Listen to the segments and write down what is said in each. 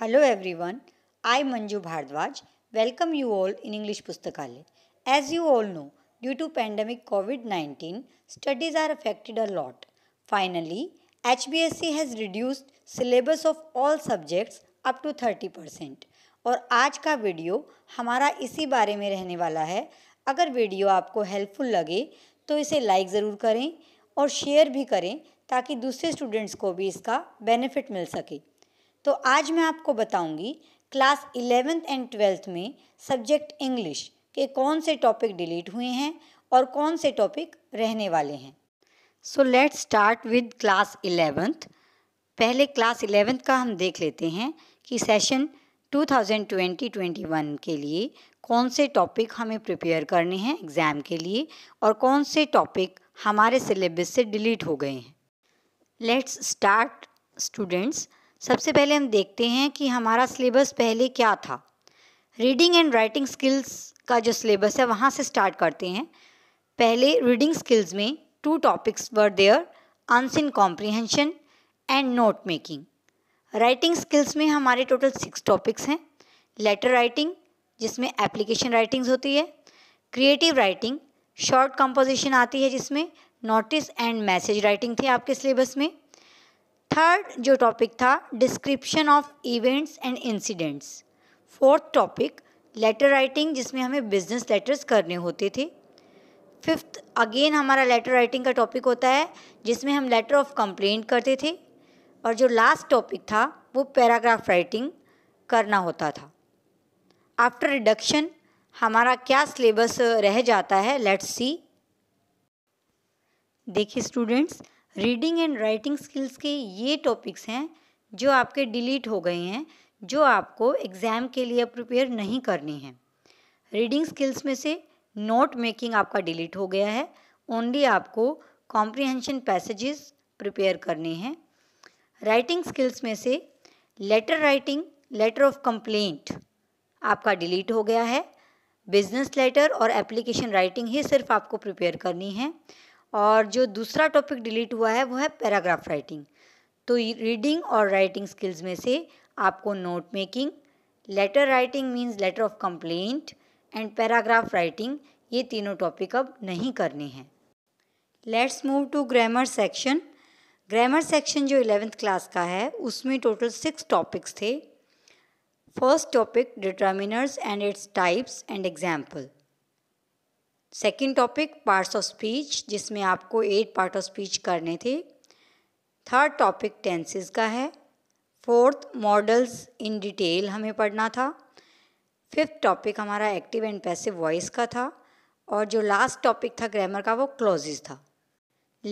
Hello everyone I Manju Bhardwaj welcome you all in English Pustakalaya as you all know due to pandemic COVID nineteen studies are affected a lot finally H B S C has reduced syllabus of all subjects up to thirty percent और आज का video हमारा इसी बारे में रहने वाला है अगर वीडियो आपको हेल्पफुल लगे तो इसे लाइक ज़रूर करें और शेयर भी करें ताकि दूसरे स्टूडेंट्स को भी इसका बेनिफिट मिल सके तो आज मैं आपको बताऊंगी क्लास इलेवेंथ एंड ट्वेल्थ में सब्जेक्ट इंग्लिश के कौन से टॉपिक डिलीट हुए हैं और कौन से टॉपिक रहने वाले हैं so let's start with class eleventh पहले क्लास इलेवेंथ का हम देख लेते हैं कि सेशन 2020-21 के लिए कौन से टॉपिक हमें प्रिपेयर करने हैं एग्ज़ाम के लिए और कौन से टॉपिक हमारे सिलेबस से डिलीट हो गए हैं लेट्स स्टार्ट स्टूडेंट्स सबसे पहले हम देखते हैं कि हमारा सिलेबस पहले क्या था रीडिंग एंड राइटिंग स्किल्स का जो सिलेबस है वहाँ से स्टार्ट करते हैं पहले रीडिंग स्किल्स में two topics were there in comprehension and note making writing skills में हमारे टोटल सिक्स टॉपिक्स हैं लेटर राइटिंग जिसमें एप्लीकेशन राइटिंग्स होती है क्रिएटिव राइटिंग शॉर्ट कंपोजिशन आती है जिसमें नोटिस एंड मैसेज राइटिंग थी आपके सिलेबस में थर्ड जो टॉपिक था description of events and incidents fourth topic letter writing जिसमें हमें बिजनेस लेटर्स करने होते थे फिफ्थ अगेन हमारा लेटर राइटिंग का टॉपिक होता है जिसमें हम लेटर ऑफ कंप्लेंट करते थे और जो लास्ट टॉपिक था वो पैराग्राफ राइटिंग करना होता था आफ्टर रिडक्शन हमारा क्या सिलेबस रह जाता है लेट्स सी देखिए students reading and writing skills के ये टॉपिक्स हैं जो आपके डिलीट हो गए हैं जो आपको एग्ज़ाम के लिए प्रिपेयर नहीं करनी है रीडिंग स्किल्स में से नोट मेकिंग आपका डिलीट हो गया है ओनली आपको कॉम्प्रिहेंशन पैसेजेस प्रिपेयर करने हैं राइटिंग स्किल्स में से letter writing letter of complaint आपका डिलीट हो गया है बिजनेस लेटर और एप्लीकेशन राइटिंग ही सिर्फ आपको प्रिपेयर करनी है और जो दूसरा टॉपिक डिलीट हुआ है वो है पैराग्राफ राइटिंग तो रीडिंग और राइटिंग स्किल्स में से आपको note making letter writing means letter of complaint and paragraph writing ये तीनों टॉपिक अब नहीं करने हैं let's move to grammar section grammar section जो इलेवेंथ क्लास का है उसमें टोटल सिक्स टॉपिक्स थे first topic determiners and its types and example second topic parts of speech जिसमें आपको एट पार्ट ऑफ स्पीच करने थे थर्ड टॉपिक टेंसेस का है फोर्थ मॉडल्स इन डिटेल हमें पढ़ना था फिफ्थ टॉपिक हमारा एक्टिव एंड पैसिव वॉइस का था और जो लास्ट टॉपिक था ग्रामर का वो क्लॉजेज था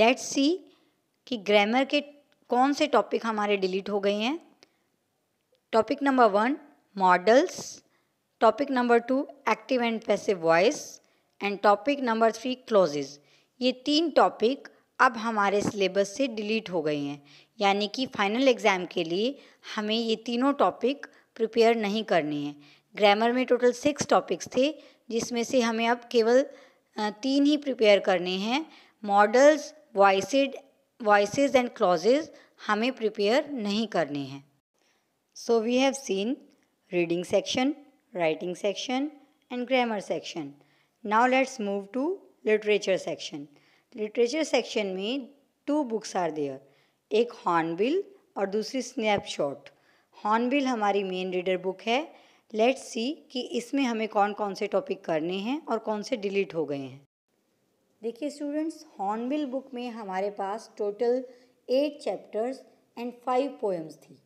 लेट्स सी कि ग्रामर के कौन से टॉपिक हमारे डिलीट हो गए हैं topic number one modals topic number two active and passive voice and topic number three clauses ये तीन टॉपिक अब हमारे सिलेबस से डिलीट हो गए हैं यानी कि फाइनल एग्ज़ाम के लिए हमें ये तीनों टॉपिक प्रिपेयर नहीं करने हैं ग्रामर में टोटल सिक्स टॉपिक्स थे जिसमें से हमें अब केवल तीन ही प्रिपेयर करने हैं modals voiced voices and clauses हमें प्रिपेयर नहीं करने हैं so we have seen reading section writing section and grammar section now let's move to literature section literature section में टू बुक्स आर देयर एक हॉर्नबिल और दूसरी स्नैपशॉट हॉर्नबिल हमारी main reader book है लेट्स सी कि इसमें हमें कौन कौन से टॉपिक करने हैं और कौन से डिलीट हो गए हैं देखिए स्टूडेंट्स हॉर्नबिल बुक में हमारे पास total eight chapters and five poems थी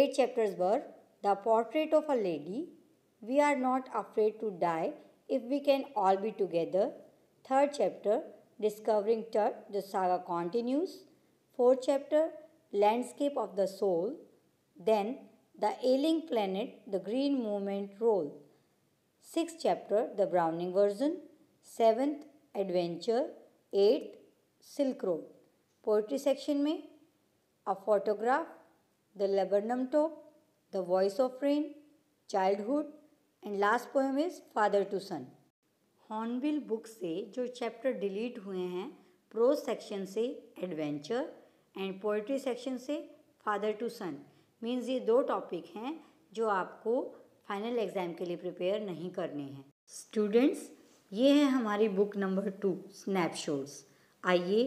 eight chapters were the portrait of a lady we are not afraid to die if we can all be together. Third chapter, Discovering Tut, the saga continues. Fourth chapter, Landscape of the Soul. Then, The Ailing Planet, the Green Movement Role. Sixth chapter, The Browning Version. Seventh, Adventure. Eighth, Silk Road. Poetry section: may A photograph. The Laburnum Top. The Voice of Rain. Childhood. And last poem is father to son Hornbill book से जो chapter delete हुए हैं prose section से adventure and poetry section से father to son means ये दो topic हैं जो आपको फाइनल एग्ज़ाम के लिए प्रिपेयर नहीं करने हैं स्टूडेंट्स ये है हमारी बुक नंबर टू स्नैपशॉट्स आइए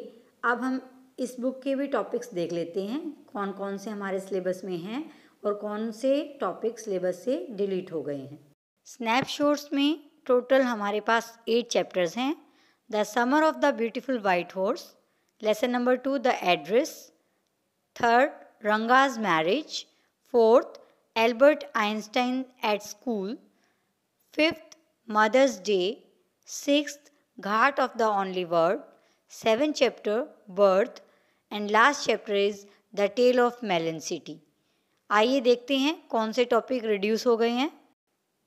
अब हम इस बुक के भी टॉपिक्स देख लेते हैं कौन कौन से हमारे सिलेबस में हैं और कौन से टॉपिक सिलेबस से डिलीट हो गए हैं स्नैपशॉट्स में टोटल हमारे पास एट चैप्टर्स हैं the summer of the beautiful white horse lesson number two the address third Ranga's marriage fourth Albert Einstein at school fifth Mother's Day six ghat of the only world seven chapter birth and last chapter is the tale of melon city आइए देखते हैं कौन से topic reduce हो गए हैं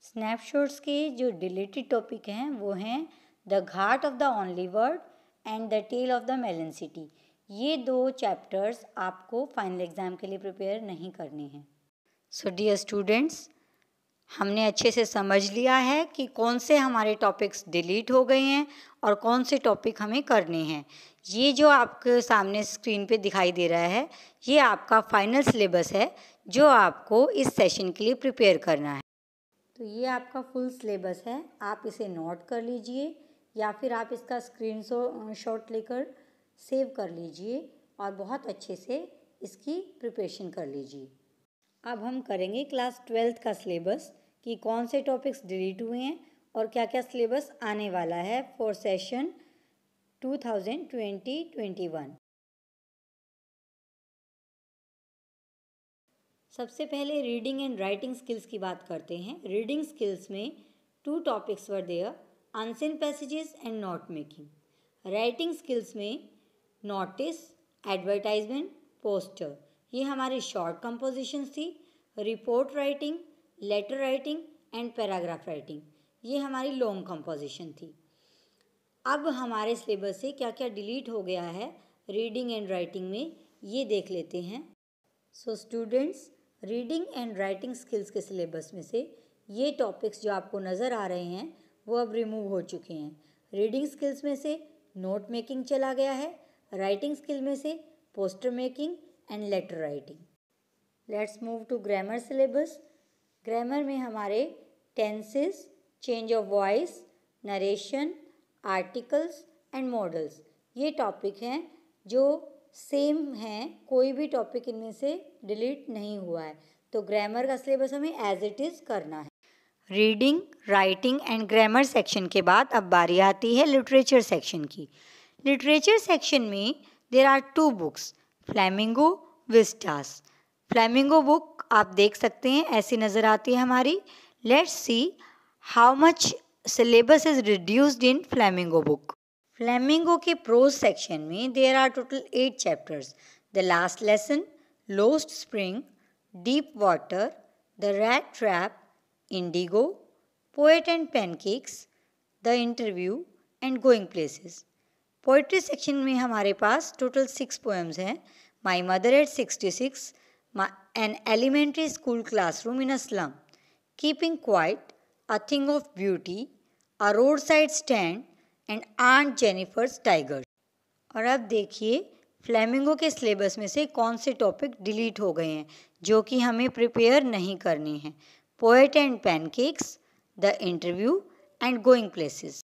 snapshots के जो रिलेटेड टॉपिक हैं वो हैं the ghat of the only world and the tale of the melon city ये दो चैप्टर्स आपको फाइनल एग्ज़ाम के लिए प्रिपेयर नहीं करने हैं सो डियर स्टूडेंट्स हमने अच्छे से समझ लिया है कि कौन से हमारे टॉपिक्स डिलीट हो गए हैं और कौन से टॉपिक हमें करने हैं ये जो आपके सामने स्क्रीन पे दिखाई दे रहा है ये आपका फाइनल सिलेबस है जो आपको इस सेशन के लिए प्रिपेयर करना है तो ये आपका फुल सिलेबस है आप इसे नोट कर लीजिए या फिर आप इसका स्क्रीन शॉट लेकर सेव कर लीजिए और बहुत अच्छे से इसकी प्रिपरेशन कर लीजिए अब हम करेंगे क्लास ट्वेल्थ का सिलेबस कि कौन से टॉपिक्स डिलीट हुए हैं और क्या क्या सिलेबस आने वाला है for session two thousand twenty twenty one सबसे पहले रीडिंग एंड राइटिंग स्किल्स की बात करते हैं रीडिंग स्किल्स में two topics were there unseen passages and note making writing skills में नोटिस एडवर्टाइजमेंट पोस्टर ये हमारी शॉर्ट कंपोजिशन थी report writing letter writing and paragraph writing ये हमारी लॉन्ग कंपोजिशन थी अब हमारे सिलेबस से क्या क्या डिलीट हो गया है रीडिंग एंड राइटिंग में ये देख लेते हैं so students reading and writing skills के सिलेबस में से ये टॉपिक्स जो आपको नज़र आ रहे हैं वो अब रिमूव हो चुके हैं रीडिंग स्किल्स में से नोट मेकिंग चला गया है राइटिंग स्किल में से poster making and letter writing let's move to grammar syllabus grammar में हमारे tenses change of voice narration articles and modals ये टॉपिक हैं जो सेम है कोई भी टॉपिक इनमें से डिलीट नहीं हुआ है तो ग्रामर का सिलेबस हमें एज इट इज़ करना है reading writing and grammar section के बाद अब बारी आती है लिटरेचर सेक्शन की लिटरेचर सेक्शन में there are two books Flamingo Vistas Flamingo book आप देख सकते हैं ऐसी नज़र आती है हमारी let's see how much syllabus is reduced in Flamingo book Flamingo के प्रोज सेक्शन में there are total eight chapters the last lesson lost spring deep water the rat trap indigo poet and pancakes the interview and going places poetry section में हमारे पास total six poems हैं my mother at sixty six an elementary school classroom in a slum keeping quiet a thing of beauty a road side stand and aunt Jennifer's tiger और अब देखिए flamingo के syllabus में से कौन से topic delete हो गए हैं जो कि हमें प्रिपेयर नहीं करने हैं poet and pancakes the interview and going places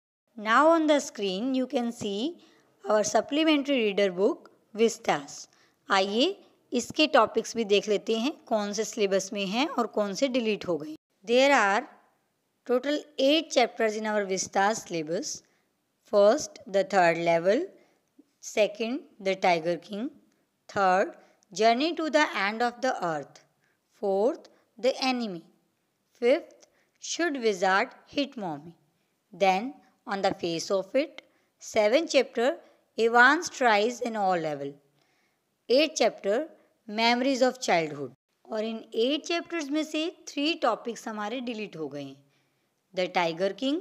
now on the screen you can see our supplementary reader book Vistas आइए इसके टॉपिक्स भी देख लेते हैं कौन से सिलेबस में हैं और कौन से डिलीट हो गए there are total eight chapters in our Vistas syllabus First, the third level. Second, the Tiger King. Third, Journey to the End of the Earth. Fourth, the enemy. Fifth, should wizard hit mommy? Then, on the face of it, seven chapter, evans tries in all level. eight chapter, memories of childhood. और इन eight chapters में से three topics हमारे delete हो गए हैं the tiger king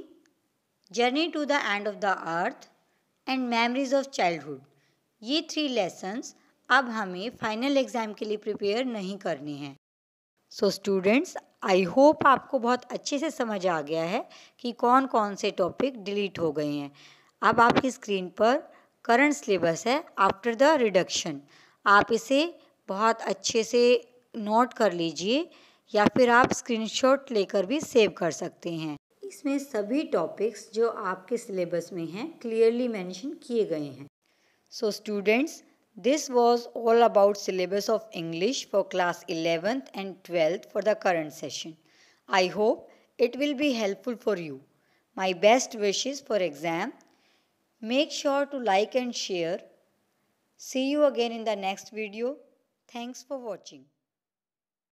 journey to the end of the earth and memories of childhood ये three lessons अब हमें फाइनल एग्ज़ाम के लिए प्रिपेयर नहीं करने हैं सो स्टूडेंट्स आई होप आपको बहुत अच्छे से समझ आ गया है कि कौन कौन से टॉपिक डिलीट हो गए हैं अब आपकी स्क्रीन पर करंट सिलेबस है आफ्टर द रिडक्शन आप इसे बहुत अच्छे से नोट कर लीजिए या फिर आप स्क्रीनशॉट लेकर भी सेव कर सकते हैं इसमें सभी टॉपिक्स जो आपके सिलेबस में हैं क्लियरली मैंशन किए गए हैं so students this was all about syllabus of English for class eleventh and twelfth for the current session I hope it will be helpful for you my best wishes for exam make sure to like and share see you again in the next video thanks for watching